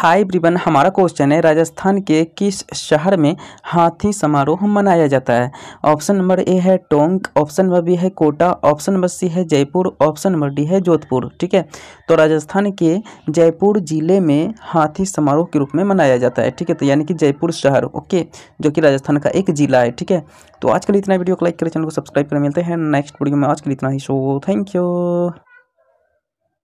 high ब्रिबन हमारा question है राजस्थान के किस शहर में हाथी समारोह मनाया जाता है ऑप्शन नंबर ए है टोंक ऑप्शन नंबर बी है कोटा ऑप्शन नंबर सी है जयपुर ऑप्शन नंबर डी है जोधपुर ठीक है तो राजस्थान के जयपुर जिले में हाथी समारोह के रूप में मनाया जाता है ठीक है तो यानी कि जयपुर शहर ओके जो कि राजस्थान का एक जिला है ठीक है तो आज के लिए इतना वीडियो को लाइक करें चैनल को सब्सक्राइब करें मिलते हैं नेक्स्ट वीडियो में आज के लिए इतना ही शो थैंक यू